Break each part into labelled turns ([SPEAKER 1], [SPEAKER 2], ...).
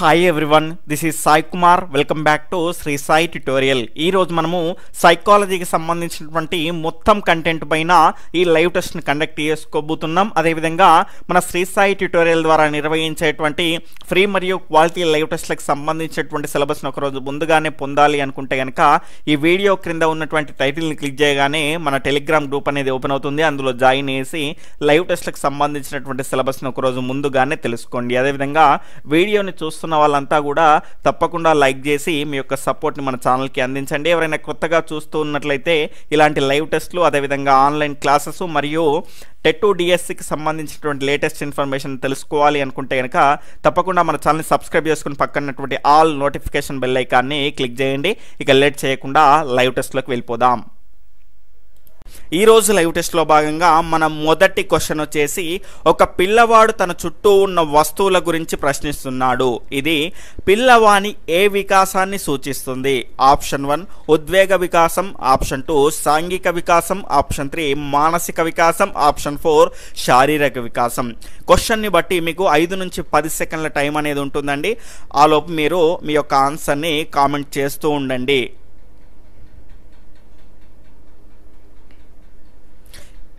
[SPEAKER 1] hi everyone this is Sai Kumar welcome back to Shri Sai tutorial ఈరోజు మనము సైకాలజీకి సంబంధించినటువంటి మొత్తం కంటెంట్ పైన ఈ లైవ్ టెస్ట్ని కండక్ట్ చేసుకోబోతున్నాం అదేవిధంగా మన శ్రీ సాయి ట్యూటోరియల్ ద్వారా నిర్వహించేటువంటి ఫ్రీ మరియు క్వాలిటీ లైవ్ టెస్ట్లకు సంబంధించినటువంటి సిలబస్ని ఒకరోజు ముందుగానే పొందాలి అనుకుంటే కనుక ఈ వీడియో క్రింద ఉన్నటువంటి టైటిల్ని క్లిక్ చేయగానే మన టెలిగ్రామ్ గ్రూప్ అనేది ఓపెన్ అవుతుంది అందులో జాయిన్ చేసి లైవ్ టెస్ట్లకు సంబంధించినటువంటి సిలబస్ని ఒకరోజు ముందుగానే తెలుసుకోండి అదేవిధంగా వీడియోని చూస్తున్న చూస్తున్న వాళ్ళంతా కూడా తప్పకుండా లైక్ చేసి మీ యొక్క సపోర్ట్ని మన ఛానల్కి అందించండి ఎవరైనా కొత్తగా చూస్తూ ఉన్నట్లయితే ఇలాంటి లైవ్ టెస్ట్లు అదేవిధంగా ఆన్లైన్ క్లాసెస్ మరియు టెట్ డిఎస్సికి సంబంధించినటువంటి లేటెస్ట్ ఇన్ఫర్మేషన్ తెలుసుకోవాలి అనుకుంటే కనుక తప్పకుండా మన ఛానల్ని సబ్స్క్రైబ్ చేసుకుని పక్కనటువంటి ఆల్ నోటిఫికేషన్ బెల్ ఐకాన్ని క్లిక్ చేయండి ఇక లేట్ చేయకుండా లైవ్ టెస్ట్లోకి వెళ్ళిపోదాం ఈ రోజు లైవ్ టెస్ట్లో భాగంగా మన మొదటి క్వశ్చన్ వచ్చేసి ఒక పిల్లవాడు తన చుట్టూ ఉన్న వస్తువుల గురించి ప్రశ్నిస్తున్నాడు ఇది పిల్లవాని ఏ వికాసాన్ని సూచిస్తుంది ఆప్షన్ వన్ ఉద్వేగ వికాసం ఆప్షన్ టూ సాంఘిక వికాసం ఆప్షన్ త్రీ మానసిక వికాసం ఆప్షన్ ఫోర్ శారీరక వికాసం క్వశ్చన్ని బట్టి మీకు ఐదు నుంచి పది సెకండ్ల టైం అనేది ఉంటుందండి ఆలోపు మీరు మీ యొక్క ఆన్సర్ని కామెంట్ చేస్తూ ఉండండి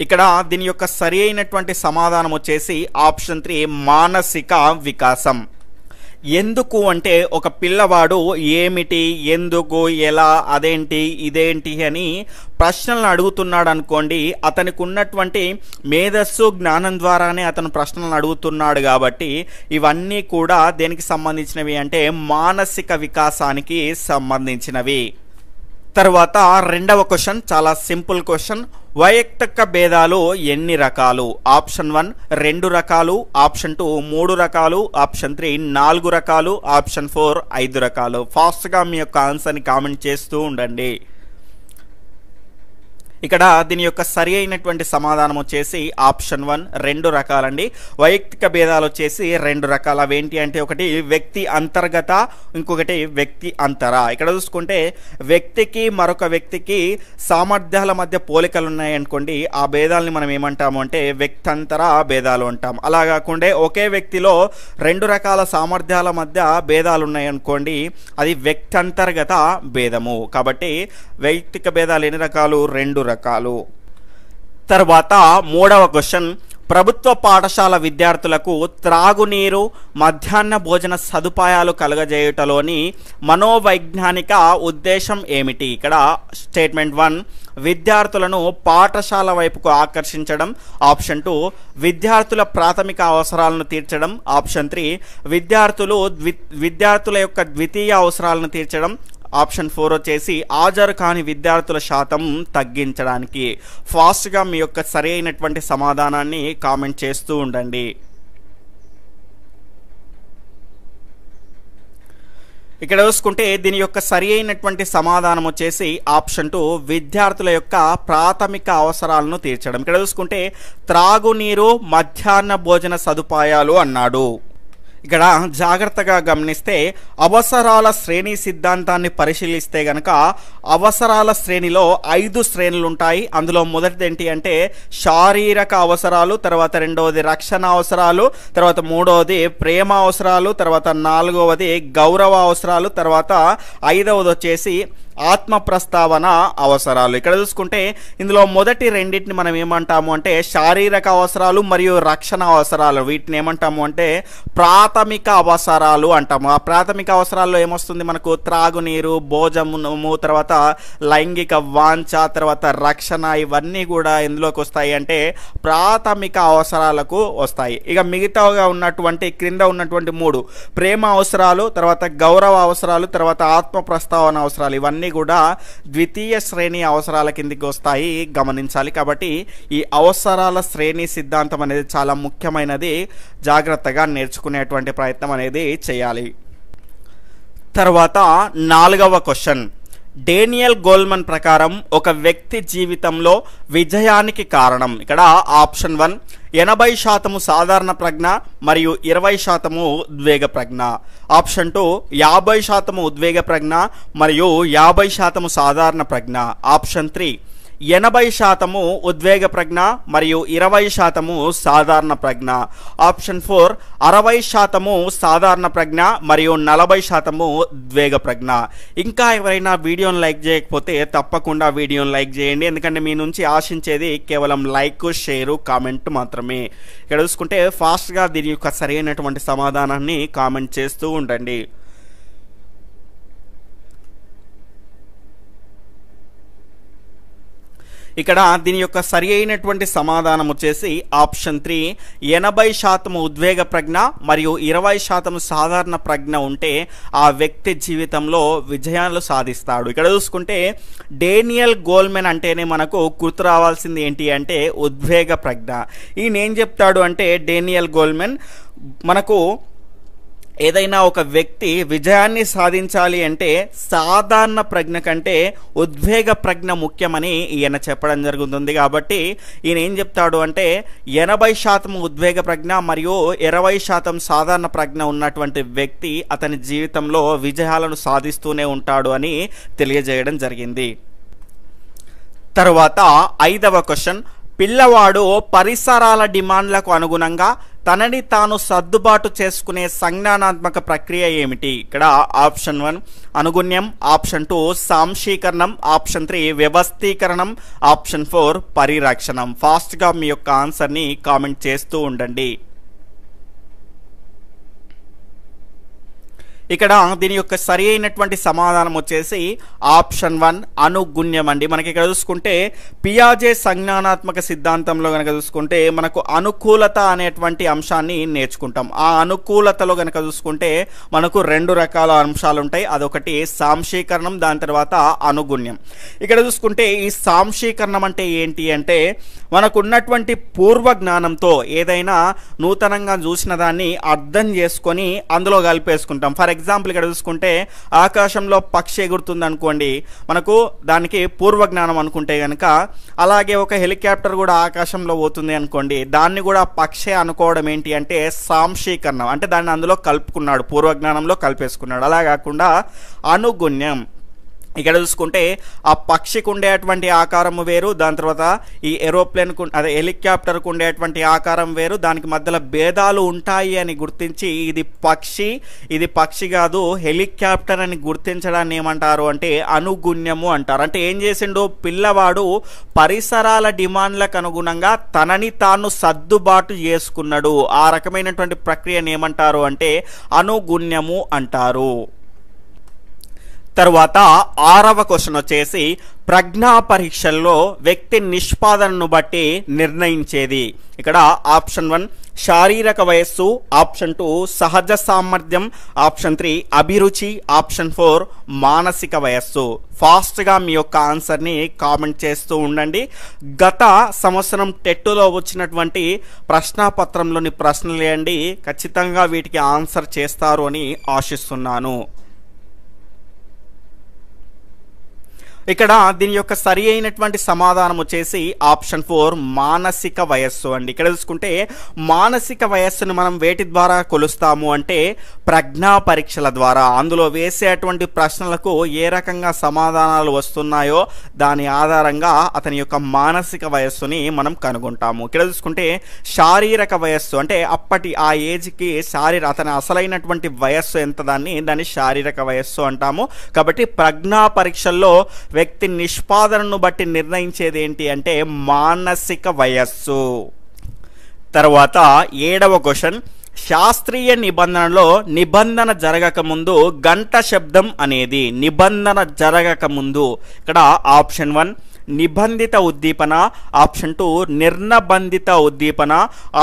[SPEAKER 1] ఇక్కడ దీని యొక్క సరి అయినటువంటి సమాధానం వచ్చేసి ఆప్షన్ త్రీ మానసిక వికాసం ఎందుకు అంటే ఒక పిల్లవాడు ఏమిటి ఎందుకు ఎలా అదేంటి ఇదేంటి అని ప్రశ్నలను అడుగుతున్నాడు అనుకోండి అతనికి ఉన్నటువంటి మేధస్సు జ్ఞానం ద్వారానే అతను ప్రశ్నలను అడుగుతున్నాడు కాబట్టి ఇవన్నీ కూడా దేనికి సంబంధించినవి అంటే మానసిక వికాసానికి సంబంధించినవి తర్వాత రెండవ క్వశ్చన్ చాలా సింపుల్ క్వశ్చన్ వైయక్తిక భేదాలు ఎన్ని రకాలు ఆప్షన్ వన్ రెండు రకాలు ఆప్షన్ టూ మూడు రకాలు ఆప్షన్ త్రీ నాలుగు రకాలు ఆప్షన్ ఫోర్ ఐదు రకాలు ఫాస్ట్గా మీ యొక్క ఆన్సర్ని కామెంట్ చేస్తూ ఉండండి ఇక్కడ దీని యొక్క సరి అయినటువంటి సమాధానం వచ్చేసి ఆప్షన్ వన్ రెండు రకాలండి వైయక్తిక భేదాలు వచ్చేసి రెండు రకాల అవేంటి అంటే ఒకటి వ్యక్తి అంతర్గత ఇంకొకటి వ్యక్తి అంతర ఇక్కడ చూసుకుంటే వ్యక్తికి మరొక వ్యక్తికి సామర్థ్యాల మధ్య పోలికలు ఉన్నాయనుకోండి ఆ భేదాలని మనం ఏమంటాము అంటే వ్యక్తంతర భేదాలు అంటాం అలా కాకుండా ఒకే వ్యక్తిలో రెండు రకాల సామర్థ్యాల మధ్య భేదాలు ఉన్నాయనుకోండి అది వ్యక్తంతర్గత భేదము కాబట్టి వ్యక్తిక భేదాలు ఎన్ని రకాలు రెండు రకాలు తర్వాత మూడవ క్వశ్చన్ ప్రభుత్వ పాఠశాల విద్యార్థులకు త్రాగునీరు మధ్యాహ్న భోజన సదుపాయాలు కలుగజేయుటలోని మనోవైజ్ఞానిక ఉద్దేశం ఏమిటి ఇక్కడ స్టేట్మెంట్ వన్ విద్యార్థులను పాఠశాల వైపుకు ఆకర్షించడం ఆప్షన్ టూ విద్యార్థుల ప్రాథమిక అవసరాలను తీర్చడం ఆప్షన్ త్రీ విద్యార్థులు విద్యార్థుల యొక్క ద్వితీయ అవసరాలను తీర్చడం ఆప్షన్ ఫోర్ వచ్చేసి హాజరు కాని విద్యార్థుల శాతం తగ్గించడానికి ఫాస్ట్గా మీ యొక్క సరి అయినటువంటి సమాధానాన్ని కామెంట్ చేస్తూ ఉండండి ఇక్కడ చూసుకుంటే దీని యొక్క సరి అయినటువంటి సమాధానం వచ్చేసి ఆప్షన్ టూ విద్యార్థుల యొక్క ప్రాథమిక అవసరాలను తీర్చడం ఇక్కడ చూసుకుంటే త్రాగునీరు మధ్యాహ్న భోజన సదుపాయాలు అన్నాడు ఇక్కడ జాగ్రత్తగా గమనిస్తే అవసరాల శ్రేణి సిద్ధాంతాన్ని పరిశీలిస్తే గనక అవసరాల శ్రేణిలో ఐదు శ్రేణులు ఉంటాయి అందులో మొదటిది ఏంటి అంటే శారీరక అవసరాలు తర్వాత రెండవది రక్షణ అవసరాలు తర్వాత మూడవది ప్రేమ అవసరాలు తర్వాత నాలుగవది గౌరవ అవసరాలు తర్వాత ఐదవది వచ్చేసి ఆత్మ ప్రస్తావన అవసరాలు ఇక్కడ చూసుకుంటే ఇందులో మొదటి రెండింటిని మనం ఏమంటాము అంటే శారీరక అవసరాలు మరియు రక్షణ అవసరాలు వీటిని ఏమంటాము అంటే ప్రాథమిక అవసరాలు అంటాము ఆ ప్రాథమిక అవసరాల్లో ఏమొస్తుంది మనకు త్రాగునీరు భోజనము తర్వాత లైంగిక వాంఛ తర్వాత రక్షణ ఇవన్నీ కూడా ఎందులోకి వస్తాయి అంటే ప్రాథమిక అవసరాలకు వస్తాయి ఇక మిగతాగా ఉన్నటువంటి క్రింద ఉన్నటువంటి మూడు ప్రేమ అవసరాలు తర్వాత గౌరవ అవసరాలు తర్వాత ఆత్మ ప్రస్తావన అవసరాలు ఇవన్నీ కూడా ద్వితీయ శ్రేణి అవసరాల కిందికి వస్తాయి గమనించాలి కాబట్టి ఈ అవసరాల శ్రేణి సిద్ధాంతం అనేది చాలా ముఖ్యమైనది జాగ్రత్తగా నేర్చుకునేటువంటి ప్రయత్నం అనేది చేయాలి తర్వాత నాలుగవ క్వశ్చన్ డేనియల్ గోల్మన్ ప్రకారం ఒక వ్యక్తి జీవితంలో విజయానికి కారణం ఇక్కడ ఆప్షన్ వన్ ఎనభై శాతము సాధారణ ప్రజ్ఞ మరియు ఇరవై శాతము ఉద్వేగ ప్రజ్ఞ ఆప్షన్ టూ యాభై శాతము ఉద్వేగ ప్రజ్ఞ మరియు యాభై శాతము సాధారణ ప్రజ్ఞ ఆప్షన్ త్రీ ఎనభై శాతము ఉద్వేగ ప్రజ్ఞ మరియు ఇరవై శాతము సాధారణ ప్రజ్ఞ ఆప్షన్ ఫోర్ అరవై శాతము సాధారణ ప్రజ్ఞ మరియు నలభై శాతము ఉద్వేగ ప్రజ్ఞ ఇంకా ఎవరైనా వీడియోను లైక్ చేయకపోతే తప్పకుండా వీడియోను లైక్ చేయండి ఎందుకంటే మీ నుంచి ఆశించేది కేవలం లైక్ షేరు కామెంట్ మాత్రమే ఇక్కడ చూసుకుంటే ఫాస్ట్గా దీని యొక్క సరైనటువంటి సమాధానాన్ని కామెంట్ చేస్తూ ఉండండి ఇక్కడ దీని యొక్క సరి అయినటువంటి సమాధానం వచ్చేసి ఆప్షన్ త్రీ ఎనభై శాతం ఉద్వేగ ప్రజ్ఞ మరియు ఇరవై శాతం సాధారణ ప్రజ్ఞ ఉంటే ఆ వ్యక్తి జీవితంలో విజయాలు సాధిస్తాడు ఇక్కడ చూసుకుంటే డేనియల్ గోల్మెన్ అంటేనే మనకు గుర్తు రావాల్సింది ఏంటి అంటే ఉద్వేగ ప్రజ్ఞ ఈయన ఏం చెప్తాడు అంటే డేనియల్ గోల్మెన్ మనకు ఏదైనా ఒక వ్యక్తి విజయాన్ని సాధించాలి అంటే సాధారణ ప్రజ్ఞ కంటే ఉద్వేగ ప్రజ్ఞ ముఖ్యమని ఈయన చెప్పడం జరుగుతుంది కాబట్టి ఈయన ఏం చెప్తాడు అంటే ఎనభై శాతం ఉద్వేగ ప్రజ్ఞ మరియు ఇరవై శాతం సాధారణ ప్రజ్ఞ ఉన్నటువంటి వ్యక్తి అతని జీవితంలో విజయాలను సాధిస్తూనే ఉంటాడు అని తెలియజేయడం జరిగింది తరువాత ఐదవ క్వశ్చన్ పిల్లవాడు పరిసరాల డిమాండ్లకు అనుగుణంగా తనని తాను సర్దుబాటు చేసుకునే సంజ్ఞానాత్మక ప్రక్రియ ఏమిటి ఇక్కడ ఆప్షన్ వన్ అనుగుణ్యం ఆప్షన్ టూ సాంశీకరణం ఆప్షన్ త్రీ వ్యవస్థీకరణం ఆప్షన్ ఫోర్ పరిరక్షణం ఫాస్ట్గా మీ యొక్క ఆన్సర్ని కామెంట్ చేస్తూ ఉండండి ఇక్కడ దీని యొక్క సరి అయినటువంటి సమాధానం వచ్చేసి ఆప్షన్ వన్ అనుగుణ్యం అండి మనకి ఇక్కడ చూసుకుంటే పియాజే సంజ్ఞానాత్మక సిద్ధాంతంలో కనుక చూసుకుంటే మనకు అనుకూలత అనేటువంటి అంశాన్ని నేర్చుకుంటాం ఆ అనుకూలతలో కనుక చూసుకుంటే మనకు రెండు రకాల అంశాలు ఉంటాయి అదొకటి సాంశీకరణం దాని తర్వాత అనుగుణ్యం ఇక్కడ చూసుకుంటే ఈ సాంశీకరణం అంటే ఏంటి అంటే మనకున్నటువంటి పూర్వ జ్ఞానంతో ఏదైనా నూతనంగా చూసిన దాన్ని అర్థం చేసుకొని అందులో కలిపేసుకుంటాం ఫర్ ఎగ్జాంపుల్ ఎగ్జాంపుల్ ఇక్కడ చూసుకుంటే ఆకాశంలో పక్షి ఎగురుతుంది అనుకోండి మనకు దానికి పూర్వజ్ఞానం అనుకుంటే కనుక అలాగే ఒక హెలికాప్టర్ కూడా ఆకాశంలో పోతుంది అనుకోండి దాన్ని కూడా పక్షే అనుకోవడం ఏంటి అంటే సాంశీకరణం అంటే దాన్ని అందులో కలుపుకున్నాడు పూర్వజ్ఞానంలో కలిపేసుకున్నాడు అలా కాకుండా అనుగుణ్యం ఇక్కడ చూసుకుంటే ఆ పక్షికి ఉండేటువంటి ఆకారము వేరు దాని తర్వాత ఈ ఏరోప్లేన్కు అదే హెలికాప్టర్కు ఉండేటువంటి ఆకారం వేరు దానికి మధ్యలో భేదాలు ఉంటాయి అని గుర్తించి ఇది పక్షి ఇది పక్షి కాదు హెలికాప్టర్ అని గుర్తించడాన్ని ఏమంటారు అంటే అనుగుణ్యము అంటారు అంటే ఏం చేసిండు పిల్లవాడు పరిసరాల డిమాండ్లకు అనుగుణంగా తనని తాను సర్దుబాటు చేసుకున్నాడు ఆ రకమైనటువంటి ప్రక్రియను ఏమంటారు అంటే అనుగుణ్యము అంటారు తరువాత ఆరవ క్వశ్చన్ వచ్చేసి ప్రజ్ఞా పరీక్షల్లో వ్యక్తి నిష్పాదనను బట్టి నిర్ణయించేది ఇక్కడ ఆప్షన్ వన్ శారీరక వయస్సు ఆప్షన్ టూ సహజ సామర్థ్యం ఆప్షన్ త్రీ అభిరుచి ఆప్షన్ ఫోర్ మానసిక వయస్సు ఫాస్ట్గా మీ యొక్క ఆన్సర్ని కామెంట్ చేస్తూ ఉండండి గత సంవత్సరం టెట్టులో వచ్చినటువంటి ప్రశ్నాపత్రంలోని ప్రశ్నలు వేయండి ఖచ్చితంగా వీటికి ఆన్సర్ చేస్తారు అని ఆశిస్తున్నాను ఇక్కడ దీని యొక్క సరి అయినటువంటి సమాధానం వచ్చేసి ఆప్షన్ ఫోర్ మానసిక వయస్సు అండి ఇక్కడ చూసుకుంటే మానసిక వయస్సును మనం వేటి ద్వారా కొలుస్తాము అంటే ప్రజ్ఞా పరీక్షల ద్వారా అందులో వేసేటువంటి ప్రశ్నలకు ఏ రకంగా సమాధానాలు వస్తున్నాయో దాని ఆధారంగా అతని యొక్క మానసిక వయస్సుని మనం కనుగొంటాము ఇక్కడ చూసుకుంటే శారీరక వయస్సు అంటే అప్పటి ఆ ఏజ్కి శారీర అతని అసలైనటువంటి వయస్సు ఎంత దాన్ని దాన్ని శారీరక వయస్సు అంటాము కాబట్టి ప్రజ్ఞా పరీక్షల్లో వ్యక్తి నిష్పాదనను బట్టి నిర్ణయించేది ఏంటి అంటే మానసిక వయస్సు తర్వాత ఏడవ క్వశ్చన్ శాస్త్రీయ నిబంధనలో నిబంధన జరగకముందు గంట శబ్దం అనేది నిబంధన జరగకముందు ఇక్కడ ఆప్షన్ వన్ నిబంధిత ఉద్దీపన ఆప్షన్ టూ నిర్నబంధిత ఉద్దీపన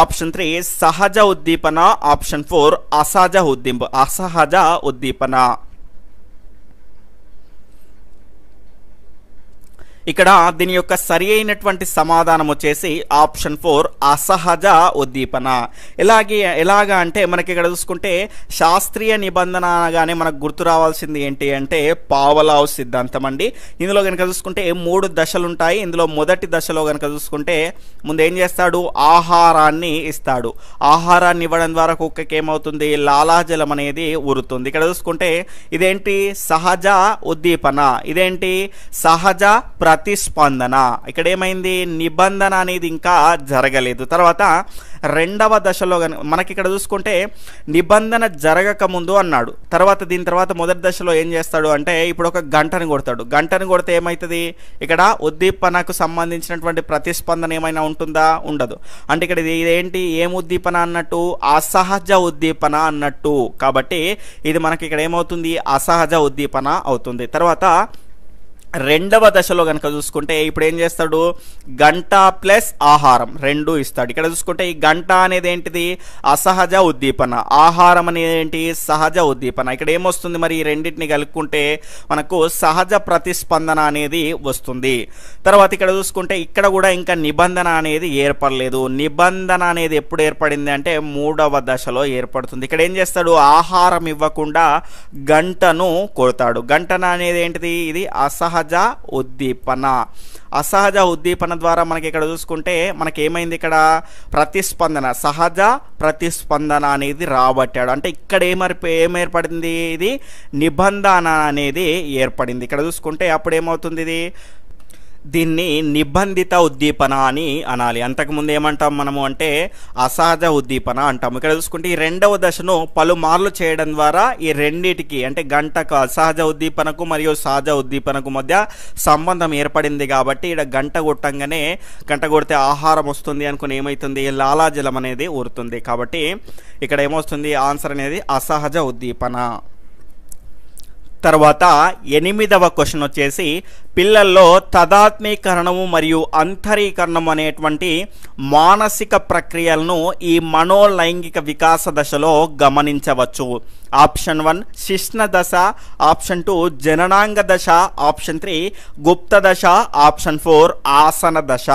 [SPEAKER 1] ఆప్షన్ త్రీ సహజ ఉద్దీపన ఆప్షన్ ఫోర్ అసహజ ఉద్దీప అసహజ ఉద్దీపన ఇక్కడ దీని యొక్క సరి అయినటువంటి సమాధానం వచ్చేసి ఆప్షన్ ఫోర్ అసహజ ఉద్దీపన ఇలాగే ఎలాగా అంటే మనకి ఇక్కడ చూసుకుంటే శాస్త్రీయ నిబంధన అనగానే మనకు గుర్తు రావాల్సింది ఏంటి అంటే పావలావ్ సిద్ధాంతం అండి ఇందులో కనుక చూసుకుంటే మూడు దశలు ఉంటాయి ఇందులో మొదటి దశలో కనుక చూసుకుంటే ముందు ఏం చేస్తాడు ఆహారాన్ని ఇస్తాడు ఆహారాన్ని ఇవ్వడం ద్వారా కుక్కకి ఏమవుతుంది లాలాజలం అనేది ఉరుతుంది ఇక్కడ చూసుకుంటే ఇదేంటి సహజ ఉద్దీపన ఇదేంటి సహజ ప్ర ప్రతిస్పందన ఇక్కడ ఏమైంది నిబంధన అనేది ఇంకా జరగలేదు తర్వాత రెండవ దశలో మనకి ఇక్కడ చూసుకుంటే నిబంధన జరగక ముందు అన్నాడు తర్వాత దీని తర్వాత మొదటి దశలో ఏం చేస్తాడు అంటే ఇప్పుడు ఒక గంటను కొడతాడు గంటను కొడితే ఏమవుతుంది ఇక్కడ ఉద్దీపనకు సంబంధించినటువంటి ప్రతిస్పందన ఏమైనా ఉంటుందా ఉండదు అంటే ఇక్కడ ఇది ఇదేంటి ఏం ఉద్దీపన అన్నట్టు అసహజ ఉద్దీపన అన్నట్టు కాబట్టి ఇది మనకి ఇక్కడ ఏమవుతుంది అసహజ ఉద్దీపన అవుతుంది తర్వాత రెండవ దశలో కనుక చూసుకుంటే ఇప్పుడు ఏం చేస్తాడు గంట ప్లస్ ఆహారం రెండు ఇస్తాడు ఇక్కడ చూసుకుంటే ఈ గంట అనేది ఏంటిది అసహజ ఉద్దీపన ఆహారం అనేది ఏంటి సహజ ఉద్దీపన ఇక్కడ ఏమొస్తుంది మరి ఈ రెండింటిని కలుపుకుంటే మనకు సహజ ప్రతిస్పందన అనేది వస్తుంది తర్వాత ఇక్కడ చూసుకుంటే ఇక్కడ కూడా ఇంకా నిబంధన అనేది ఏర్పడలేదు నిబంధన అనేది ఎప్పుడు ఏర్పడింది అంటే మూడవ దశలో ఏర్పడుతుంది ఇక్కడ ఏం చేస్తాడు ఆహారం ఇవ్వకుండా గంటను కొడతాడు గంటన అనేది ఏంటిది ఇది అసహజ అసహజ ఉద్దీపన అసహజ ఉద్దీపన ద్వారా మనకి ఇక్కడ చూసుకుంటే మనకి ఏమైంది ఇక్కడ ప్రతిస్పందన సహజ ప్రతిస్పందన అనేది రాబట్టాడు అంటే ఇక్కడ ఏమర్ప ఏం ఏర్పడింది ఇది నిబంధన అనేది ఏర్పడింది ఇక్కడ చూసుకుంటే అప్పుడు ఏమవుతుంది ఇది దీన్ని నిబంధిత ఉద్దీపన అని అనాలి అంతకుముందు ఏమంటాం మనము అంటే అసహజ ఉద్దీపన అంటాం ఇక్కడ చూసుకుంటే ఈ రెండవ దశను పలుమార్లు చేయడం ద్వారా ఈ రెండిటికి అంటే గంటకు అసహజ ఉద్దీపనకు మరియు సహజ ఉద్దీపనకు మధ్య సంబంధం ఏర్పడింది కాబట్టి ఇక్కడ గంట కొట్టంగానే గంట కొడితే ఆహారం వస్తుంది అనుకుని ఏమవుతుంది లాలాజలం అనేది ఊరుతుంది కాబట్టి ఇక్కడ ఏమొస్తుంది ఆన్సర్ అనేది అసహజ ఉద్దీపన తర్వాత ఎనిమిదవ క్వశ్చన్ వచ్చేసి పిల్లల్లో తదాత్మీకరణము మరియు అంతరీకరణం అనేటువంటి మానసిక ప్రక్రియలను ఈ మనోలైంగిక వికాస దశలో గమనించవచ్చు ఆప్షన్ వన్ శిష్ణ దశ ఆప్షన్ టూ జననాంగ దశ ఆప్షన్ త్రీ గుప్త దశ ఆప్షన్ ఫోర్ ఆసన దశ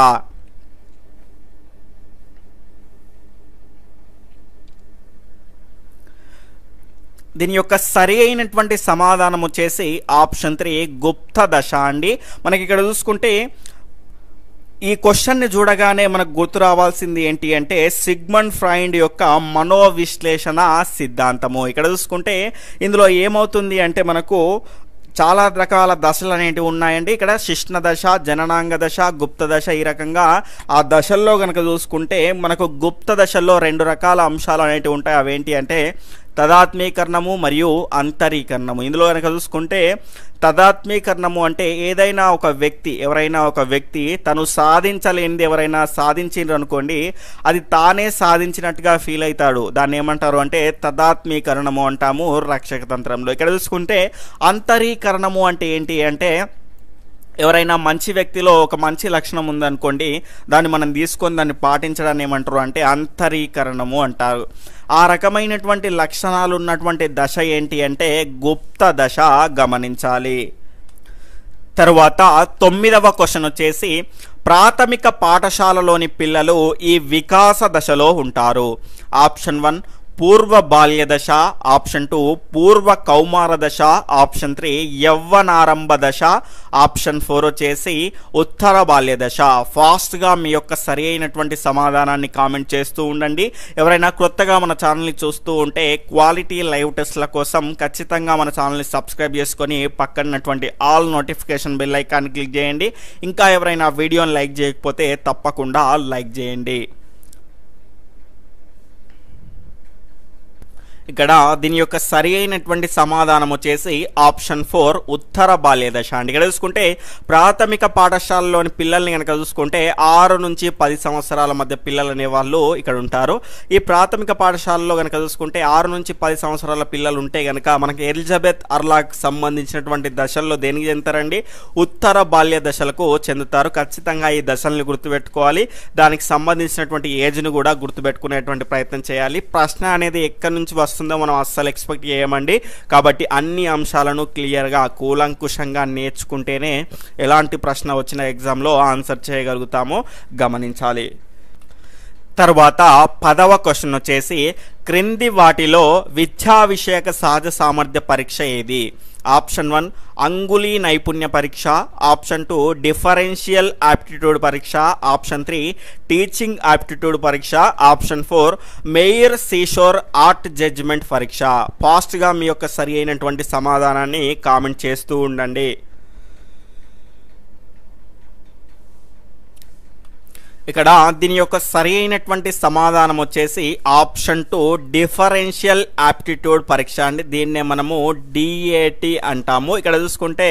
[SPEAKER 1] దీని యొక్క సరి అయినటువంటి సమాధానం వచ్చేసి ఆప్షన్ త్రీ గుప్త దశ అండి మనకి ఇక్కడ చూసుకుంటే ఈ క్వశ్చన్ని చూడగానే మనకు గుర్తు రావాల్సింది ఏంటి అంటే సిగ్మండ్ ఫ్రైండ్ యొక్క మనోవిశ్లేషణ సిద్ధాంతము ఇక్కడ చూసుకుంటే ఇందులో ఏమవుతుంది అంటే మనకు చాలా రకాల దశలు అనేటివి ఉన్నాయండి ఇక్కడ శిష్ణ దశ జననాంగ దశ గుప్త దశ ఈ రకంగా ఆ దశల్లో కనుక చూసుకుంటే మనకు గుప్త దశల్లో రెండు రకాల అంశాలు అనేటివి ఉంటాయి అవేంటి అంటే తదాత్మీకరణము మరియు అంతరీకరణము ఇందులో కనుక చూసుకుంటే తదాత్మీకరణము అంటే ఏదైనా ఒక వ్యక్తి ఎవరైనా ఒక వ్యక్తి తను సాధించలేనిది ఎవరైనా సాధించిండ్రు అనుకోండి అది తానే సాధించినట్టుగా ఫీల్ అవుతాడు దాన్ని ఏమంటారు అంటే తదాత్మీకరణము అంటాము రక్షక తంత్రంలో ఇక్కడ చూసుకుంటే అంతరీకరణము అంటే ఏంటి అంటే ఎవరైనా మంచి వ్యక్తిలో ఒక మంచి లక్షణం ఉందనుకోండి దాన్ని మనం తీసుకొని దాన్ని పాటించడాన్ని ఏమంటారు అంటే అంతరీకరణము అంటారు ఆ రకమైనటువంటి లక్షణాలు ఉన్నటువంటి దశ ఏంటి అంటే గుప్త దశ గమనించాలి తరువాత తొమ్మిదవ క్వశ్చన్ వచ్చేసి ప్రాథమిక పాఠశాలలోని పిల్లలు ఈ వికాస దశలో ఉంటారు ఆప్షన్ వన్ పూర్వ బాల్యదశ ఆప్షన్ ಆಪ್ಷನ್ పూర్వ కౌమార దశ ఆప్షన్ త్రీ యవ్వనారంభ దశ ఆప్షన్ ఫోర్ వచ్చేసి ఉత్తర బాల్య దశ ఫాస్ట్గా మీ యొక్క సరి అయినటువంటి సమాధానాన్ని కామెంట్ చేస్తూ ఉండండి ఎవరైనా క్రొత్తగా మన ఛానల్ని చూస్తూ ఉంటే క్వాలిటీ లైవ్ టెస్ట్ల కోసం ఖచ్చితంగా మన ఛానల్ని సబ్స్క్రైబ్ చేసుకొని పక్కనటువంటి all notification bell icon click చేయండి ఇంకా ఎవరైనా వీడియోని లైక్ చేయకపోతే తప్పకుండా లైక్ చేయండి ఇక్కడ దీని యొక్క సరి అయినటువంటి సమాధానం వచ్చేసి ఆప్షన్ ఫోర్ ఉత్తర బాల్యదశ అండి ఇక్కడ చూసుకుంటే ప్రాథమిక పాఠశాలలోని పిల్లల్ని కనుక చూసుకుంటే ఆరు నుంచి పది సంవత్సరాల మధ్య పిల్లలు వాళ్ళు ఇక్కడ ఉంటారు ఈ ప్రాథమిక పాఠశాలలో కనుక చూసుకుంటే ఆరు నుంచి పది సంవత్సరాల పిల్లలు ఉంటే కనుక మనకి ఎలిజబెత్ అర్లాక్ సంబంధించినటువంటి దశల్లో దేనికి చెందుతారండి ఉత్తర బాల్య దశలకు చెందుతారు ఖచ్చితంగా ఈ దశల్ని గుర్తుపెట్టుకోవాలి దానికి సంబంధించినటువంటి ఏజ్ను కూడా గుర్తుపెట్టుకునేటువంటి ప్రయత్నం చేయాలి ప్రశ్న అనేది ఎక్కడి నుంచి వస్తుంది వస్తుందో మనం అస్సలు ఎక్స్పెక్ట్ చేయమండి కాబట్టి అన్ని అంశాలను క్లియర్గా కూలంకుషంగా నేర్చుకుంటేనే ఎలాంటి ప్రశ్న వచ్చిన ఎగ్జామ్లో ఆన్సర్ చేయగలుగుతామో గమనించాలి తర్వాత పదవ క్వశ్చన్ వచ్చేసి క్రింది వాటిలో విద్యా విషయక సహజ సామర్థ్య పరీక్ష ఏది ఆప్షన్ వన్ అంగులి నైపుణ్య పరీక్ష ఆప్షన్ టూ డిఫరెన్షియల్ యాప్టిట్యూడ్ పరీక్ష ఆప్షన్ త్రీ టీచింగ్ యాప్టిట్యూడ్ పరీక్ష option four Meier Seashore art judgment పరీక్ష పాస్ట్గా మీ యొక్క సరి అయినటువంటి సమాధానాన్ని కామెంట్ చేస్తూ ఉండండి ఇక్కడ దీని యొక్క సరి అయినటువంటి సమాధానం వచ్చేసి ఆప్షన్ టు డిఫరెన్షియల్ యాప్టిట్యూడ్ పరీక్ష అండి దీన్నే మనము డిఏటి అంటాము ఇక్కడ చూసుకుంటే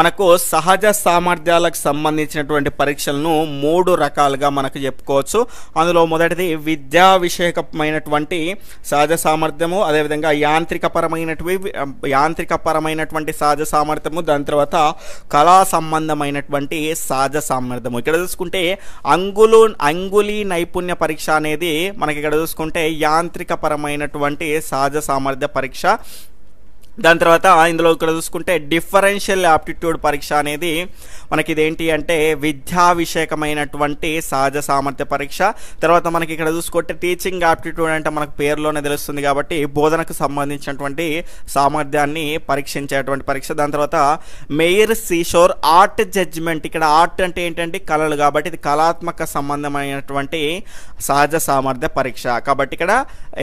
[SPEAKER 1] మనకు సహజ సామర్థ్యాలకు సంబంధించినటువంటి పరీక్షలను మూడు రకాలుగా మనకు చెప్పుకోవచ్చు అందులో మొదటిది విద్యా విషయకమైనటువంటి సహజ సామర్థ్యము అదేవిధంగా యాంత్రిక యాంత్రికపరమైనటువంటి సహజ సామర్థ్యము దాని తర్వాత కళా సంబంధమైనటువంటి సహజ సామర్థ్యము ఇక్కడ చూసుకుంటే అంగుల అంగులు అంగులి నైపుణ్య పరీక్ష అనేది మనకి ఇక్కడ చూసుకుంటే యాంత్రికపరమైనటువంటి సహజ సామర్థ్య పరీక్ష దాని తర్వాత ఇందులో ఇక్కడ చూసుకుంటే డిఫరెన్షియల్ ఆప్టిట్యూడ్ పరీక్ష అనేది మనకి ఇదేంటి అంటే విద్యా విషయకమైనటువంటి సహజ సామర్థ్య పరీక్ష తర్వాత మనకి ఇక్కడ చూసుకుంటే టీచింగ్ ఆప్టిట్యూడ్ అంటే మనకు పేరులోనే తెలుస్తుంది కాబట్టి బోధనకు సంబంధించినటువంటి సామర్థ్యాన్ని పరీక్షించేటువంటి పరీక్ష దాని తర్వాత మేయర్ సీషోర్ ఆర్ట్ జడ్జ్మెంట్ ఇక్కడ ఆర్ట్ అంటే ఏంటంటే కళలు కాబట్టి ఇది కళాత్మక సంబంధమైనటువంటి సహజ సామర్థ్య పరీక్ష కాబట్టి ఇక్కడ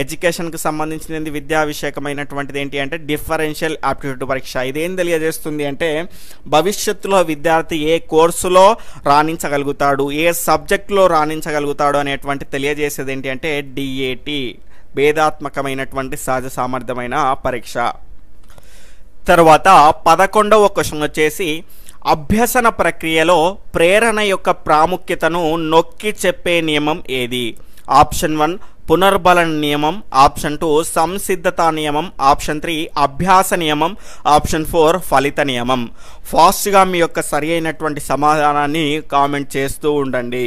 [SPEAKER 1] ఎడ్యుకేషన్కి సంబంధించినది విద్యా విషయకమైనటువంటిది ఏంటి అంటే డిఫరెంట్ ప్రిఫరెన్షియల్ ఆప్టిట్యూడ్ పరీక్ష ఇదేం తెలియజేస్తుంది అంటే భవిష్యత్తులో విద్యార్థి ఏ కోర్సులో రాణించగలుగుతాడు ఏ సబ్జెక్టులో రాణించగలుగుతాడు అనేటువంటి తెలియజేసేది ఏంటి అంటే డిఏటి భేదాత్మకమైనటువంటి సహజ సామర్థ్యమైన పరీక్ష తర్వాత పదకొండవ క్వశ్చన్ వచ్చేసి అభ్యసన ప్రక్రియలో ప్రేరణ యొక్క ప్రాముఖ్యతను నొక్కి చెప్పే నియమం ఏది ఆప్షన్ వన్ పునర్బల నియమం ఆప్షన్ టూ సంసిద్ధతా నియమం ఆప్షన్ త్రీ అభ్యాస నియమం ఆప్షన్ ఫోర్ ఫలిత నియమం ఫాస్ట్గా మీ యొక్క సరి అయినటువంటి సమాధానాన్ని కామెంట్ చేస్తూ ఉండండి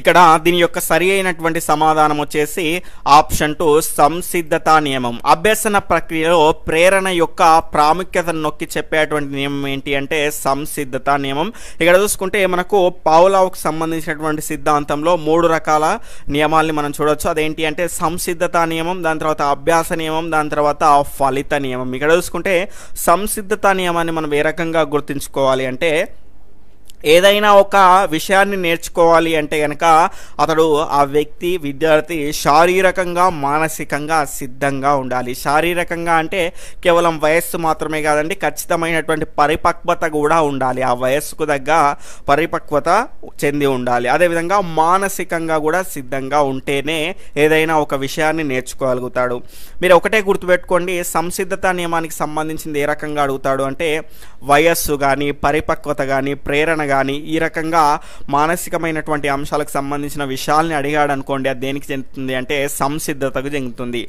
[SPEAKER 1] ఇక్కడ దీని యొక్క సరి అయినటువంటి సమాధానం వచ్చేసి ఆప్షన్ టు సంసిద్ధత నియమం అభ్యసన ప్రక్రియలో ప్రేరణ యొక్క ప్రాముఖ్యతను నొక్కి చెప్పేటువంటి నియమం ఏంటి అంటే సంసిద్ధత నియమం ఇక్కడ చూసుకుంటే మనకు పావులావుకు సంబంధించినటువంటి సిద్ధాంతంలో మూడు రకాల నియమాల్ని మనం చూడవచ్చు అదేంటి అంటే సంసిద్ధత నియమం దాని తర్వాత అభ్యాస నియమం దాని తర్వాత ఫలిత నియమం ఇక్కడ చూసుకుంటే సంసిద్ధత నియమాన్ని మనం ఏ రకంగా గుర్తుంచుకోవాలి అంటే ఏదైనా ఒక విషయాన్ని నేర్చుకోవాలి అంటే కనుక అతడు ఆ వ్యక్తి విద్యార్థి శారీరకంగా మానసికంగా సిద్ధంగా ఉండాలి శారీరకంగా అంటే కేవలం వయస్సు మాత్రమే కాదండి ఖచ్చితమైనటువంటి పరిపక్వత కూడా ఉండాలి ఆ వయస్సుకు తగ్గ పరిపక్వత చెంది ఉండాలి అదేవిధంగా మానసికంగా కూడా సిద్ధంగా ఉంటేనే ఏదైనా ఒక విషయాన్ని నేర్చుకోగలుగుతాడు మీరు ఒకటే గుర్తుపెట్టుకోండి సంసిద్ధత నియమానికి సంబంధించింది ఏ రకంగా అడుగుతాడు అంటే వయస్సు కానీ పరిపక్వత కానీ ప్రేరణ కానీ ఈ రకంగా మానసికమైనటువంటి అంశాలకు సంబంధించిన విషయాల్ని అడిగాడు అనుకోండి అది దేనికి చెందుతుంది అంటే సంసిద్ధతకు చెందుతుంది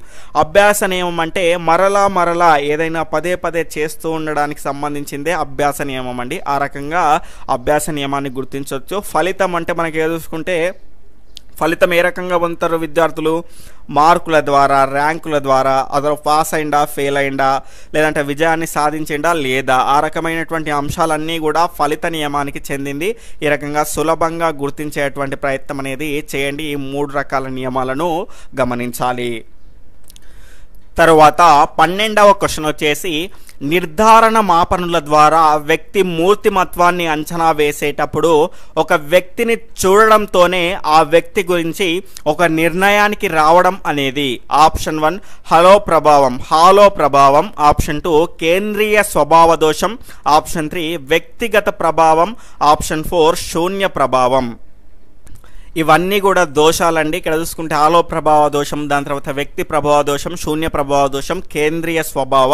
[SPEAKER 1] అభ్యాస నియమం అంటే మరలా మరలా ఏదైనా పదే పదే చేస్తూ ఉండడానికి సంబంధించిందే అభ్యాస నియమం అండి ఆ రకంగా అభ్యాస నియమాన్ని గుర్తించవచ్చు ఫలితం అంటే మనకి ఏదో చూసుకుంటే ఫలితం ఏ రకంగా పొందుతారు విద్యార్థులు మార్కుల ద్వారా ర్యాంకుల ద్వారా అతను పాస్ అయిందా ఫెయిల్ అయిందా లేదంటే విజయాన్ని సాధించిందా లేదా ఆ రకమైనటువంటి అంశాలన్నీ కూడా ఫలిత నియమానికి చెందింది ఈ రకంగా సులభంగా గుర్తించేటువంటి ప్రయత్నం అనేది చేయండి ఈ మూడు రకాల నియమాలను గమనించాలి తరువాత పన్నెండవ క్వశ్చన్ వచ్చేసి నిర్ధారణ మాపనుల ద్వారా వ్యక్తి మూర్తిమత్వాన్ని అంచనా వేసేటప్పుడు ఒక వ్యక్తిని చూడడంతోనే ఆ వ్యక్తి గురించి ఒక నిర్ణయానికి రావడం అనేది ఆప్షన్ వన్ హలో ప్రభావం హాలో ప్రభావం ఆప్షన్ టూ కేంద్రీయ స్వభావ దోషం ఆప్షన్ త్రీ వ్యక్తిగత ప్రభావం ఆప్షన్ ఫోర్ శూన్య ప్రభావం ఇవన్నీ కూడా దోషాలండి ఇక్కడ చూసుకుంటే ఆలో ప్రభావ దోషం దాని తర్వాత వ్యక్తి ప్రభావ దోషం శూన్య ప్రభావ దోషం కేంద్రీయ స్వభావ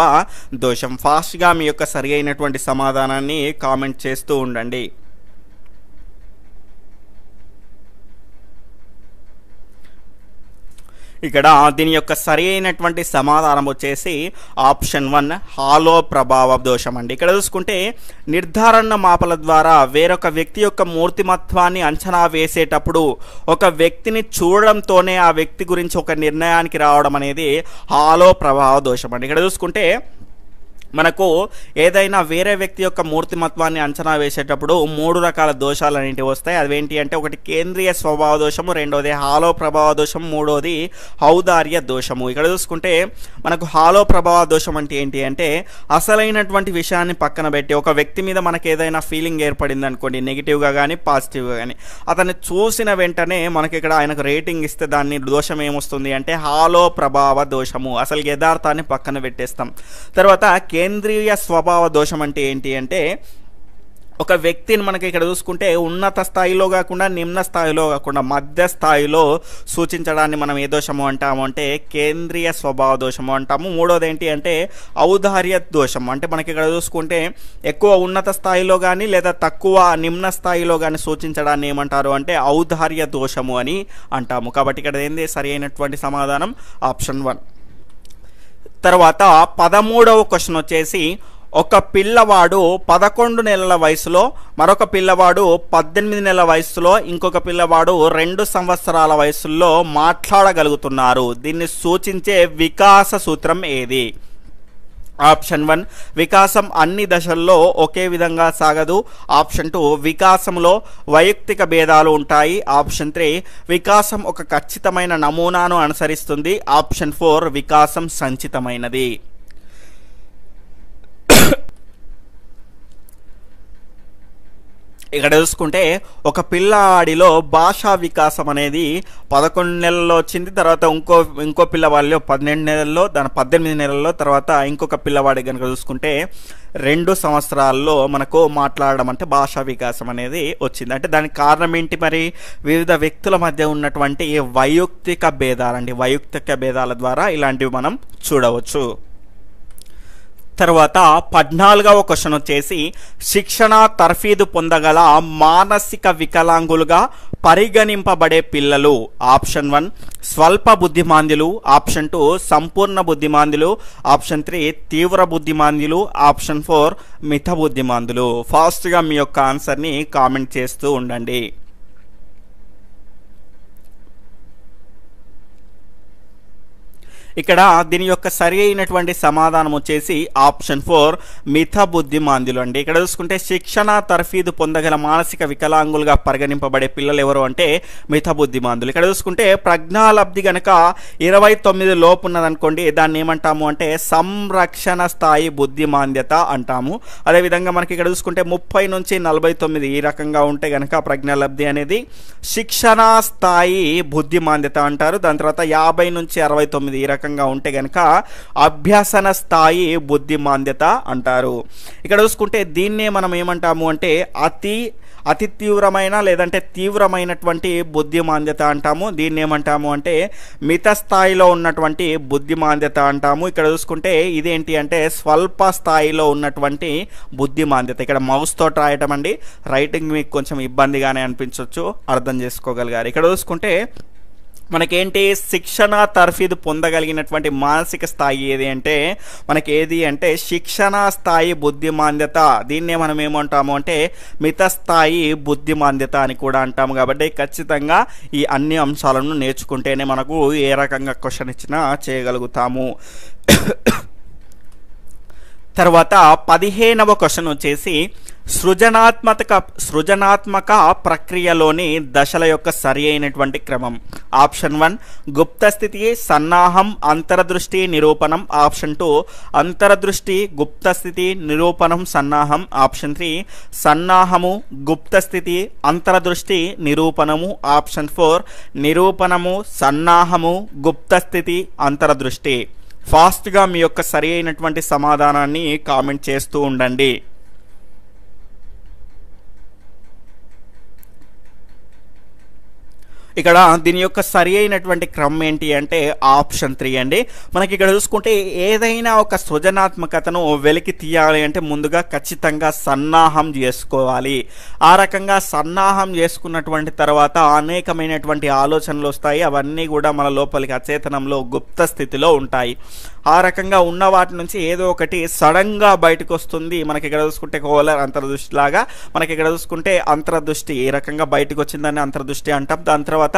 [SPEAKER 1] దోషం ఫాస్ట్గా మీ యొక్క సరి అయినటువంటి సమాధానాన్ని కామెంట్ చేస్తూ ఉండండి ఇక్కడ దీని యొక్క సరైనటువంటి సమాధానం వచ్చేసి ఆప్షన్ వన్ హాలో ప్రభావ దోషం అండి ఇక్కడ చూసుకుంటే నిర్ధారణ మాపల ద్వారా వేరొక వ్యక్తి యొక్క మూర్తిమత్వాన్ని అంచనా వేసేటప్పుడు ఒక వ్యక్తిని చూడడంతోనే ఆ వ్యక్తి గురించి ఒక నిర్ణయానికి రావడం అనేది హాలో ప్రభావ దోషం అండి ఇక్కడ చూసుకుంటే మనకు ఏదైనా వేరే వ్యక్తి యొక్క మూర్తిమత్వాన్ని అంచనా వేసేటప్పుడు మూడు రకాల దోషాలు అనేటివి వస్తాయి అవేంటి అంటే ఒకటి కేంద్రీయ స్వభావ దోషము రెండోది హాలో ప్రభావ దోషం మూడోది ఔదార్య దోషము ఇక్కడ చూసుకుంటే మనకు హాలో ప్రభావ దోషం అంటే ఏంటి అంటే అసలైనటువంటి విషయాన్ని పక్కన పెట్టి ఒక వ్యక్తి మీద మనకు ఏదైనా ఫీలింగ్ ఏర్పడింది అనుకోండి నెగిటివ్గా కానీ పాజిటివ్గా కానీ అతన్ని చూసిన వెంటనే మనకి ఇక్కడ ఆయనకు రేటింగ్ ఇస్తే దాన్ని దోషం ఏమొస్తుంది అంటే హాలో ప్రభావ దోషము అసలు యథార్థాన్ని పక్కన పెట్టేస్తాం తర్వాత కేంద్రీయ స్వభావ దోషం అంటే ఏంటి అంటే ఒక వ్యక్తిని మనకి ఇక్కడ చూసుకుంటే ఉన్నత స్థాయిలో కాకుండా నిమ్న స్థాయిలో కాకుండా మధ్య స్థాయిలో సూచించడాన్ని మనం ఏ దోషము అంటాము అంటే కేంద్రీయ స్వభావ దోషము అంటాము మూడోది ఏంటి అంటే ఔదార్య దోషం అంటే మనకి ఇక్కడ చూసుకుంటే ఎక్కువ ఉన్నత స్థాయిలో కానీ లేదా తక్కువ నిమ్న స్థాయిలో కానీ సూచించడాన్ని ఏమంటారు అంటే ఔదార్య దోషము అని అంటాము కాబట్టి ఇక్కడ ఏంది సరి అయినటువంటి సమాధానం ఆప్షన్ వన్ తర్వాత పదమూడవ క్వశ్చన్ వచ్చేసి ఒక పిల్లవాడు పదకొండు నెలల వయసులో మరొక పిల్లవాడు పద్దెనిమిది నెలల వయసులో ఇంకొక పిల్లవాడు రెండు సంవత్సరాల వయసుల్లో మాట్లాడగలుగుతున్నారు దీన్ని సూచించే వికాస సూత్రం ఏది ఆప్షన్ వన్ వికాసం అన్ని దశల్లో ఒకే విధంగా సాగదు ఆప్షన్ టూ వికాసంలో వైయక్తిక భేదాలు ఉంటాయి ఆప్షన్ త్రీ వికాసం ఒక ఖచ్చితమైన నమూనాను అనుసరిస్తుంది ఆప్షన్ ఫోర్ వికాసం సంచితమైనది ఇక్కడ చూసుకుంటే ఒక పిల్లవాడిలో భాషా వికాసం అనేది పదకొండు నెలల్లో వచ్చింది తర్వాత ఇంకో ఇంకో పిల్లవాడిలో పన్నెండు నెలల్లో దాని పద్దెనిమిది నెలల్లో తర్వాత ఇంకొక పిల్లవాడి కనుక చూసుకుంటే రెండు సంవత్సరాల్లో మనకు మాట్లాడడం అంటే భాషా వికాసం అనేది వచ్చింది అంటే దానికి కారణం ఏంటి మరి వివిధ వ్యక్తుల మధ్య ఉన్నటువంటి వైయక్తిక భేదాలండి వైయక్తిక భేదాల ద్వారా ఇలాంటివి మనం చూడవచ్చు తర్వాత పద్నాలుగవ క్వశ్చన్ వచ్చేసి శిక్షణ తర్ఫీదు పొందగల మానసిక వికలాంగులుగా పరిగణింపబడే పిల్లలు ఆప్షన్ వన్ స్వల్ప బుద్ధిమాంద్యులు ఆప్షన్ టూ సంపూర్ణ బుద్ధిమాంద్యులు ఆప్షన్ త్రీ తీవ్ర బుద్ధిమాంద్యులు ఆప్షన్ ఫోర్ మిత బుద్ధిమాంద్యులు ఫాస్ట్గా మీ యొక్క ఆన్సర్ని కామెంట్ చేస్తూ ఉండండి ఇక్కడ దీని యొక్క సరి అయినటువంటి సమాధానం వచ్చేసి ఆప్షన్ ఫోర్ మిథ మాంద్యులు అండి ఇక్కడ చూసుకుంటే శిక్షణ తర్ఫీదు పొందగల మానసిక వికలాంగులుగా పరిగణింపబడే పిల్లలు ఎవరు అంటే మిథ మాంద్యులు ఇక్కడ చూసుకుంటే ప్రజ్ఞాలబ్ధి గనక ఇరవై తొమ్మిది లోపు ఉన్నదనుకోండి దాన్ని ఏమంటాము అంటే సంరక్షణ స్థాయి బుద్ధి మాంద్యత అంటాము అదేవిధంగా మనకి ఇక్కడ చూసుకుంటే ముప్పై నుంచి నలభై తొమ్మిది ఈ రకంగా ఉంటే గనక ప్రజ్ఞాలబ్ధి అనేది శిక్షణా స్థాయి బుద్ధి మాంద్యత అంటారు దాని తర్వాత యాభై నుంచి అరవై తొమ్మిది ఈ రకంగా రకంగా ఉంటే గనక అభ్యసన స్థాయి బుద్ధిమాంద్యత అంటారు ఇక్కడ చూసుకుంటే దీన్నే మనం ఏమంటాము అంటే అతి అతి తీవ్రమైన లేదంటే తీవ్రమైనటువంటి బుద్ధిమాంద్యత అంటాము దీన్ని ఏమంటాము అంటే మిత స్థాయిలో ఉన్నటువంటి బుద్ధిమాంద్యత అంటాము ఇక్కడ చూసుకుంటే ఇదేంటి అంటే స్వల్ప స్థాయిలో ఉన్నటువంటి బుద్ధిమాంద్యత ఇక్కడ మౌస్తో రాయటం అండి రైటింగ్ మీకు కొంచెం ఇబ్బందిగానే అనిపించవచ్చు అర్థం చేసుకోగలిగారు ఇక్కడ చూసుకుంటే మనకేంటి శిక్షణ తర్ఫీదు పొందగలిగినటువంటి మానసిక స్థాయి ఏది అంటే మనకి ఏది అంటే శిక్షణ స్థాయి బుద్ధిమాంద్యత దీన్నే మనం ఏమంటాము అంటే మితస్థాయి బుద్ధిమాంద్యత అని కూడా అంటాము కాబట్టి ఖచ్చితంగా ఈ అన్ని అంశాలను నేర్చుకుంటేనే మనకు ఏ రకంగా క్వశ్చన్ ఇచ్చినా చేయగలుగుతాము తర్వాత పదిహేనవ క్వశ్చన్ వచ్చేసి సృజనాత్మక సృజనాత్మక ప్రక్రియలోని దశల యొక్క సరి అయినటువంటి క్రమం ఆప్షన్ వన్ గుప్తస్థితి సన్నాహం అంతరదృష్టి నిరూపణం ఆప్షన్ టూ అంతర్దృష్టి గుప్తస్థితి నిరూపణం సన్నాహం ఆప్షన్ త్రీ సన్నాహము గుప్తస్థితి అంతరదృష్టి నిరూపణము ఆప్షన్ ఫోర్ నిరూపణము సన్నాహము గుప్తస్థితి అంతరదృష్టి ఫాస్ట్గా మీ యొక్క సరి అయినటువంటి సమాధానాన్ని కామెంట్ చేస్తూ ఉండండి ఇక్కడ దీని యొక్క సరి అయినటువంటి క్రమం ఏంటి అంటే ఆప్షన్ త్రీ అండి మనకి ఇక్కడ చూసుకుంటే ఏదైనా ఒక సృజనాత్మకతను వెలికి తీయాలి అంటే ముందుగా ఖచ్చితంగా సన్నాహం చేసుకోవాలి ఆ రకంగా సన్నాహం చేసుకున్నటువంటి తర్వాత అనేకమైనటువంటి ఆలోచనలు వస్తాయి అవన్నీ కూడా మన లోపలికి అచేతనంలో గుప్త స్థితిలో ఉంటాయి ఆ రకంగా ఉన్న వాటి నుంచి ఏదో ఒకటి సడన్గా బయటకు వస్తుంది మనకి ఇక్కడ చూసుకుంటే కోలర్ లాగా మనకి ఇక్కడ చూసుకుంటే అంతర్దృష్టి ఏ రకంగా బయటకు వచ్చిందని అంతర్దృష్టి అంటాం దాని తర్వాత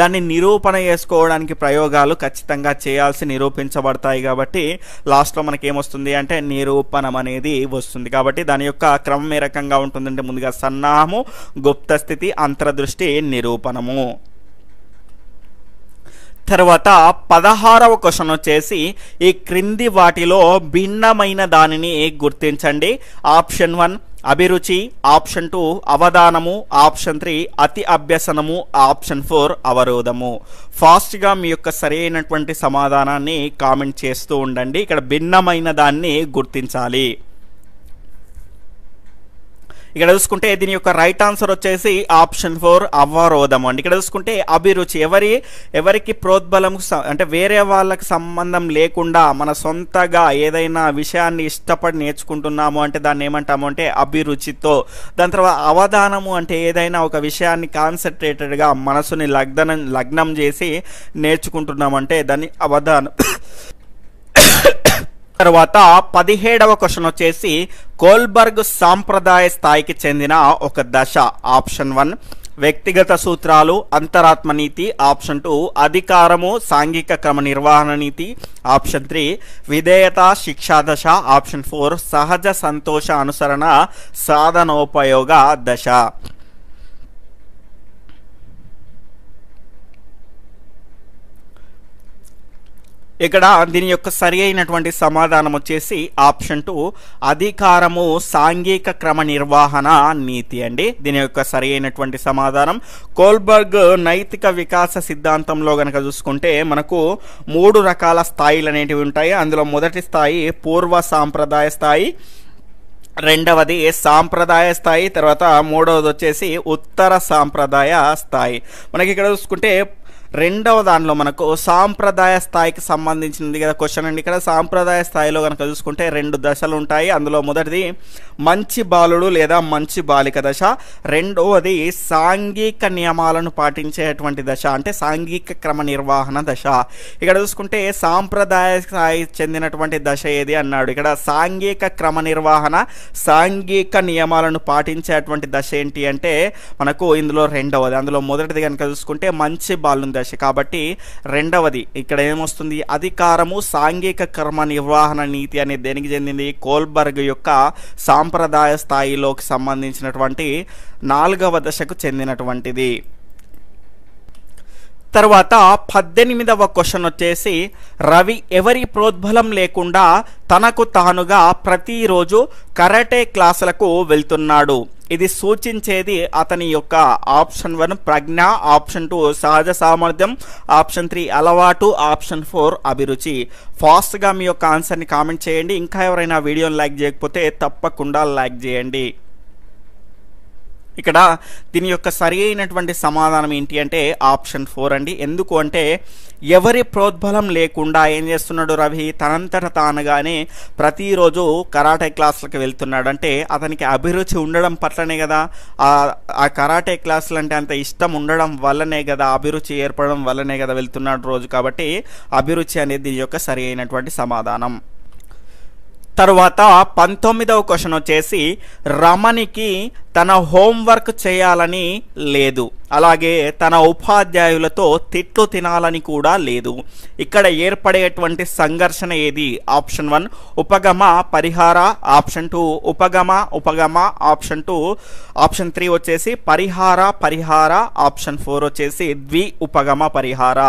[SPEAKER 1] దాన్ని నిరూపణ చేసుకోవడానికి ప్రయోగాలు ఖచ్చితంగా చేయాల్సి నిరూపించబడతాయి కాబట్టి లాస్ట్లో మనకి ఏమొస్తుంది అంటే నిరూపణం అనేది వస్తుంది కాబట్టి దాని యొక్క క్రమం ఏ రకంగా ఉంటుందంటే ముందుగా సన్నాహము గుప్త స్థితి అంతర్దృష్టి నిరూపణము తర్వాత పదహారవ క్వశ్చన్ వచ్చేసి ఈ క్రింది వాటిలో భిన్నమైన దానిని గుర్తించండి ఆప్షన్ వన్ అభిరుచి ఆప్షన్ టూ అవధానము ఆప్షన్ త్రీ అతి అభ్యసనము ఆప్షన్ ఫోర్ అవరోధము ఫాస్ట్గా మీ యొక్క సరైనటువంటి సమాధానాన్ని కామెంట్ చేస్తూ ఉండండి ఇక్కడ భిన్నమైన దాన్ని గుర్తించాలి ఇక్కడ చూసుకుంటే దీని యొక్క రైట్ ఆన్సర్ వచ్చేసి ఆప్షన్ ఫోర్ అవ్వారోధం అండి ఇక్కడ చూసుకుంటే అభిరుచి ఎవరి ఎవరికి ప్రోద్బలం అంటే వేరే వాళ్ళకి సంబంధం లేకుండా మన సొంతగా ఏదైనా విషయాన్ని ఇష్టపడి నేర్చుకుంటున్నాము అంటే దాన్ని ఏమంటాము అంటే అభిరుచితో దాని తర్వాత అవధానము అంటే ఏదైనా ఒక విషయాన్ని కాన్సన్ట్రేటెడ్గా మనసుని లగ్నం లగ్నం చేసి నేర్చుకుంటున్నామంటే దాన్ని అవధానం తర్వాత పదిహేడవ క్వశ్చన్ వచ్చేసి కోల్బర్గ్ సాంప్రదాయ స్థాయికి చెందిన ఒక దశ ఆప్షన్ వన్ వ్యక్తిగత సూత్రాలు అంతరాత్మ నీతి ఆప్షన్ టూ అధికారము సాంఘిక క్రమ నిర్వహణ నీతి ఆప్షన్ త్రీ విధేయత శిక్షాదశ ఆప్షన్ ఫోర్ సహజ సంతోష అనుసరణ సాధనోపయోగ దశ ఇక్కడ దీని యొక్క సరి అయినటువంటి సమాధానం వచ్చేసి ఆప్షన్ టూ అధికారము సాంఘిక క్రమ నిర్వహణ నీతి అండి దీని యొక్క సరి అయినటువంటి సమాధానం కోల్బర్గ్ నైతిక వికాస సిద్ధాంతంలో కనుక చూసుకుంటే మనకు మూడు రకాల స్థాయిలు అనేటివి ఉంటాయి అందులో మొదటి స్థాయి పూర్వ సాంప్రదాయ స్థాయి రెండవది సాంప్రదాయ స్థాయి తర్వాత మూడవది వచ్చేసి ఉత్తర సాంప్రదాయ స్థాయి మనకి ఇక్కడ చూసుకుంటే రెండవ దానిలో మనకు సాంప్రదాయ స్థాయికి సంబంధించినది కదా క్వశ్చన్ అండి ఇక్కడ సాంప్రదాయ స్థాయిలో కనుక చూసుకుంటే రెండు దశలు ఉంటాయి అందులో మొదటిది మంచి బాలుడు లేదా మంచి బాలిక దశ రెండవది సాంఘిక నియమాలను పాటించేటువంటి దశ అంటే సాంఘిక క్రమ నిర్వహణ దశ ఇక్కడ చూసుకుంటే సాంప్రదాయ స్థాయి చెందినటువంటి దశ ఏది అన్నాడు ఇక్కడ సాంఘిక క్రమ నిర్వహణ సాంఘిక నియమాలను పాటించేటువంటి దశ ఏంటి అంటే మనకు ఇందులో రెండవది అందులో మొదటిది కనుక చూసుకుంటే మంచి బాలుని దశ కాబట్టి రెండవది ఇక్కడ ఏమొస్తుంది అధికారము సాంఘిక కర్మ నిర్వహణ నీతి అనేది దేనికి చెందింది కోల్బర్గ్ యొక్క సాంప్రదాయ స్థాయిలోకి సంబంధించినటువంటి నాలుగవ దశకు చెందినటువంటిది తర్వాత పద్దెనిమిదవ క్వశ్చన్ వచ్చేసి రవి ఎవరి ప్రోద్బలం లేకుండా తనకు తానుగా ప్రతిరోజు కరాటే క్లాసులకు వెళ్తున్నాడు ఇది సూచించేది అతని యొక్క ఆప్షన్ వన్ ప్రజ్ఞ ఆప్షన్ టూ సహజ సామర్థ్యం ఆప్షన్ త్రీ అలవాటు ఆప్షన్ ఫోర్ అభిరుచి ఫాస్ట్గా మీ యొక్క ఆన్సర్ని కామెంట్ చేయండి ఇంకా ఎవరైనా వీడియోని లైక్ చేయకపోతే తప్పకుండా లైక్ చేయండి ఇక్కడ దీని యొక్క సరి అయినటువంటి సమాధానం ఏంటి అంటే ఆప్షన్ ఫోర్ అండి ఎందుకు అంటే ఎవరి ప్రోద్బలం లేకుండా ఏం చేస్తున్నాడు రవి తనంతట తానుగానే ప్రతిరోజు కరాటే క్లాసులకు వెళ్తున్నాడు అంటే అతనికి అభిరుచి ఉండడం పట్లనే కదా ఆ కరాటే క్లాసులు అంటే అంత ఇష్టం ఉండడం వల్లనే కదా అభిరుచి ఏర్పడడం వల్లనే కదా వెళ్తున్నాడు రోజు కాబట్టి అభిరుచి అనేది దీని యొక్క సరి అయినటువంటి సమాధానం తర్వాత పంతొమ్మిదవ క్వశ్చన్ వచ్చేసి రమణికి తన హోంవర్క్ చేయాలని లేదు అలాగే తన ఉపాధ్యాయులతో తిట్లు తినాలని కూడా లేదు ఇక్కడ ఏర్పడేటువంటి సంఘర్షణ ఏది ఆప్షన్ వన్ ఉపగమ పరిహార ఆప్షన్ టూ ఉపగమ ఉపగమ ఆప్షన్ టూ ఆప్షన్ త్రీ వచ్చేసి పరిహార పరిహార ఆప్షన్ ఫోర్ వచ్చేసి ద్వి ఉపగమ పరిహార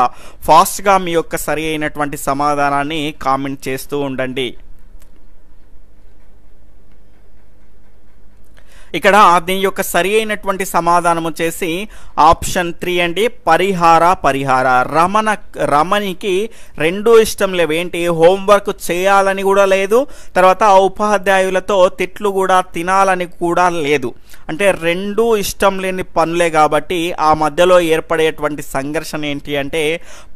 [SPEAKER 1] ఫాస్ట్గా మీ యొక్క సరి అయినటువంటి సమాధానాన్ని కామెంట్ చేస్తూ ఉండండి ఇక్కడ దీని యొక్క సరి అయినటువంటి సమాధానం వచ్చేసి ఆప్షన్ త్రీ అండి పరిహార పరిహార రమణ రమణికి రెండూ ఇష్టం లేవు ఏంటి హోంవర్క్ చేయాలని కూడా లేదు తర్వాత ఉపాధ్యాయులతో తిట్లు కూడా తినాలని కూడా లేదు అంటే రెండూ ఇష్టం లేని పనులే కాబట్టి ఆ మధ్యలో ఏర్పడేటువంటి సంఘర్షణ ఏంటి అంటే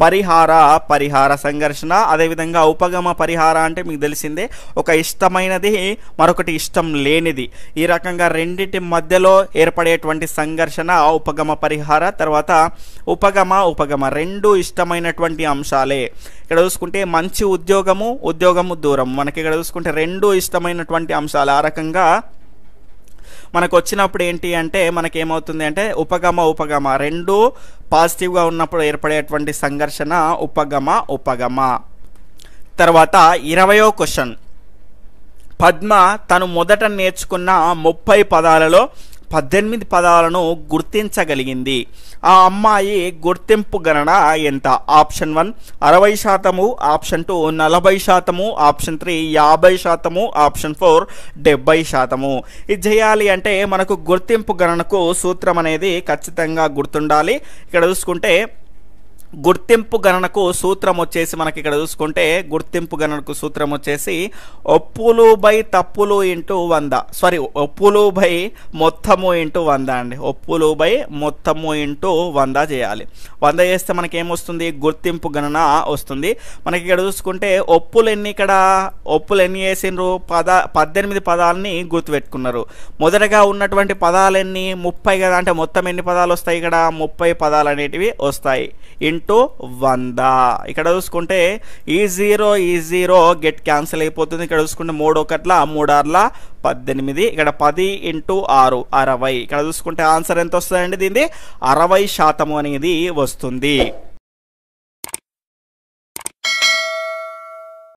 [SPEAKER 1] పరిహార పరిహార సంఘర్షణ అదేవిధంగా ఉపగమ పరిహార అంటే మీకు తెలిసిందే ఒక ఇష్టమైనది మరొకటి ఇష్టం లేనిది ఈ రకంగా రెండు రెండింటి మధ్యలో ఏర్పడేటువంటి సంఘర్షణ ఉపగమ పరిహార తర్వాత ఉపగమ ఉపగమ రెండు ఇష్టమైనటువంటి అంశాలే ఇక్కడ చూసుకుంటే మంచి ఉద్యోగము ఉద్యోగము దూరం మనకి ఇక్కడ చూసుకుంటే రెండు ఇష్టమైనటువంటి అంశాలు ఆ రకంగా మనకు వచ్చినప్పుడు ఏంటి అంటే మనకి ఏమవుతుంది అంటే ఉపగమ ఉపగమ రెండు పాజిటివ్గా ఉన్నప్పుడు ఏర్పడేటువంటి సంఘర్షణ ఉపగమ ఉపగమ తర్వాత ఇరవయో క్వశ్చన్ పద్మ తను మొదట నేర్చుకున్న ముప్పై పదాలలో పద్దెనిమిది పదాలను గుర్తించగలిగింది ఆ అమ్మాయి గుర్తింపు గణన ఎంత ఆప్షన్ వన్ అరవై శాతము ఆప్షన్ టూ నలభై శాతము ఆప్షన్ త్రీ యాభై శాతము ఆప్షన్ ఫోర్ డెబ్బై శాతము ఇది చేయాలి అంటే మనకు గుర్తింపు గణనకు సూత్రం అనేది ఖచ్చితంగా గుర్తుండాలి ఇక్కడ చూసుకుంటే గుర్తింపు గణనకు సూత్రం వచ్చేసి మనకి ఇక్కడ చూసుకుంటే గుర్తింపు గణనకు సూత్రం వచ్చేసి ఒప్పులు బై తప్పులు ఇంటూ వంద సారీ ఒప్పులు బై మొత్తము ఇంటూ వంద అండి ఒప్పులు బై మొత్తము ఇంటూ వంద చేయాలి వంద చేస్తే మనకి ఏమొస్తుంది గుర్తింపు గణన వస్తుంది మనకి ఇక్కడ చూసుకుంటే ఒప్పులు ఎన్ని ఇక్కడ ఒప్పులు ఎన్ని వేసినారు పద పద్దెనిమిది పదాలని గుర్తుపెట్టుకున్నారు మొదటగా ఉన్నటువంటి పదాలన్నీ ముప్పై కదా అంటే మొత్తం ఎన్ని పదాలు వస్తాయి ఇక్కడ ముప్పై పదాలు అనేటివి వస్తాయి ఇంటూ వంద ఇక్కడ చూసుకుంటే ఈ జీరో ఈ జీరో గెట్ క్యాన్సిల్ అయిపోతుంది ఇక్కడ చూసుకుంటే మూడు ఒకట్ల మూడార్ల పద్దెనిమిది ఇక్కడ పది ఇంటూ ఆరు అరవై ఇక్కడ చూసుకుంటే ఆన్సర్ ఎంత వస్తుందండి దీనిది అరవై శాతం అనేది వస్తుంది